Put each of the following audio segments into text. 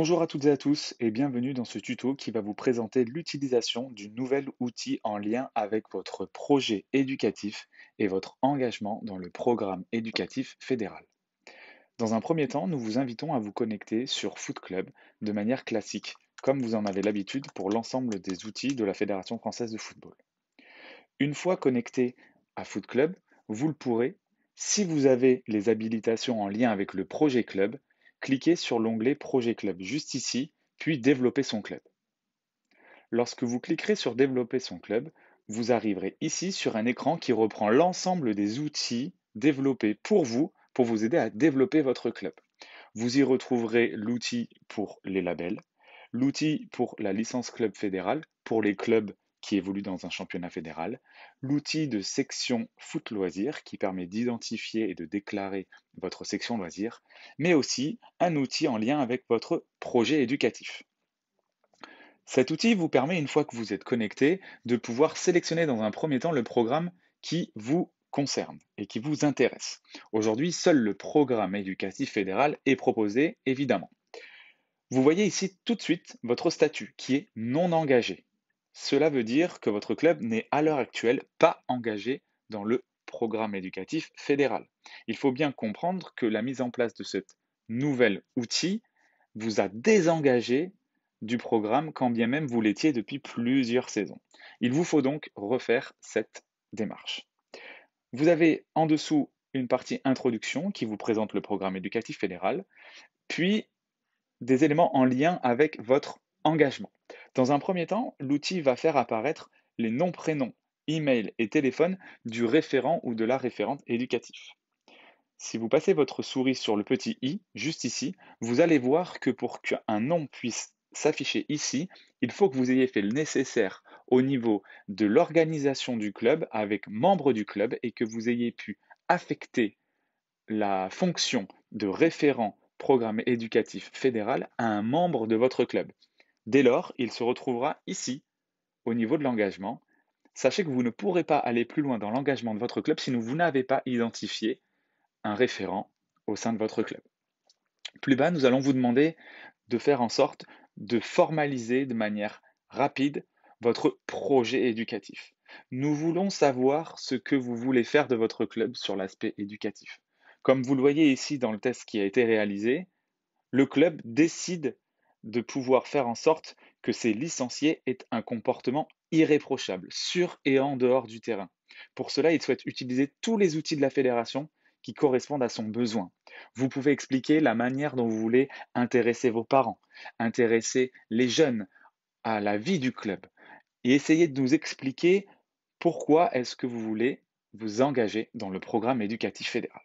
Bonjour à toutes et à tous et bienvenue dans ce tuto qui va vous présenter l'utilisation du nouvel outil en lien avec votre projet éducatif et votre engagement dans le programme éducatif fédéral. Dans un premier temps, nous vous invitons à vous connecter sur Foot Club de manière classique, comme vous en avez l'habitude pour l'ensemble des outils de la Fédération française de football. Une fois connecté à Foot Club, vous le pourrez, si vous avez les habilitations en lien avec le projet club, cliquez sur l'onglet Projet Club juste ici, puis Développer son club. Lorsque vous cliquerez sur Développer son club, vous arriverez ici sur un écran qui reprend l'ensemble des outils développés pour vous, pour vous aider à développer votre club. Vous y retrouverez l'outil pour les labels, l'outil pour la licence club fédérale, pour les clubs qui évolue dans un championnat fédéral, l'outil de section foot loisir qui permet d'identifier et de déclarer votre section loisir, mais aussi un outil en lien avec votre projet éducatif. Cet outil vous permet, une fois que vous êtes connecté, de pouvoir sélectionner dans un premier temps le programme qui vous concerne et qui vous intéresse. Aujourd'hui, seul le programme éducatif fédéral est proposé, évidemment. Vous voyez ici tout de suite votre statut qui est non engagé. Cela veut dire que votre club n'est à l'heure actuelle pas engagé dans le programme éducatif fédéral. Il faut bien comprendre que la mise en place de ce nouvel outil vous a désengagé du programme quand bien même vous l'étiez depuis plusieurs saisons. Il vous faut donc refaire cette démarche. Vous avez en dessous une partie introduction qui vous présente le programme éducatif fédéral, puis des éléments en lien avec votre engagement. Dans un premier temps, l'outil va faire apparaître les noms, prénoms, email et téléphone du référent ou de la référente éducatif. Si vous passez votre souris sur le petit i, juste ici, vous allez voir que pour qu'un nom puisse s'afficher ici, il faut que vous ayez fait le nécessaire au niveau de l'organisation du club avec membres du club et que vous ayez pu affecter la fonction de référent programme éducatif fédéral à un membre de votre club. Dès lors, il se retrouvera ici, au niveau de l'engagement. Sachez que vous ne pourrez pas aller plus loin dans l'engagement de votre club si vous n'avez pas identifié un référent au sein de votre club. Plus bas, nous allons vous demander de faire en sorte de formaliser de manière rapide votre projet éducatif. Nous voulons savoir ce que vous voulez faire de votre club sur l'aspect éducatif. Comme vous le voyez ici dans le test qui a été réalisé, le club décide de pouvoir faire en sorte que ces licenciés aient un comportement irréprochable, sur et en dehors du terrain. Pour cela, il souhaite utiliser tous les outils de la fédération qui correspondent à son besoin. Vous pouvez expliquer la manière dont vous voulez intéresser vos parents, intéresser les jeunes à la vie du club et essayer de nous expliquer pourquoi est-ce que vous voulez vous engager dans le programme éducatif fédéral.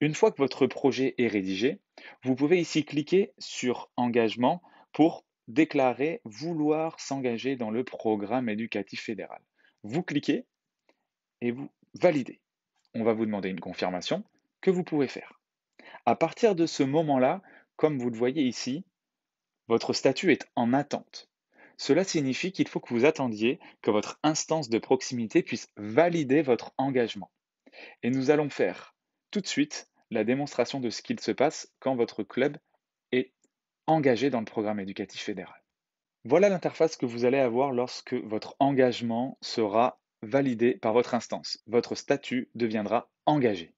Une fois que votre projet est rédigé, vous pouvez ici cliquer sur Engagement pour déclarer vouloir s'engager dans le programme éducatif fédéral. Vous cliquez et vous validez. On va vous demander une confirmation que vous pouvez faire. À partir de ce moment-là, comme vous le voyez ici, votre statut est en attente. Cela signifie qu'il faut que vous attendiez que votre instance de proximité puisse valider votre engagement. Et nous allons faire tout de suite la démonstration de ce qu'il se passe quand votre club est engagé dans le programme éducatif fédéral. Voilà l'interface que vous allez avoir lorsque votre engagement sera validé par votre instance. Votre statut deviendra engagé.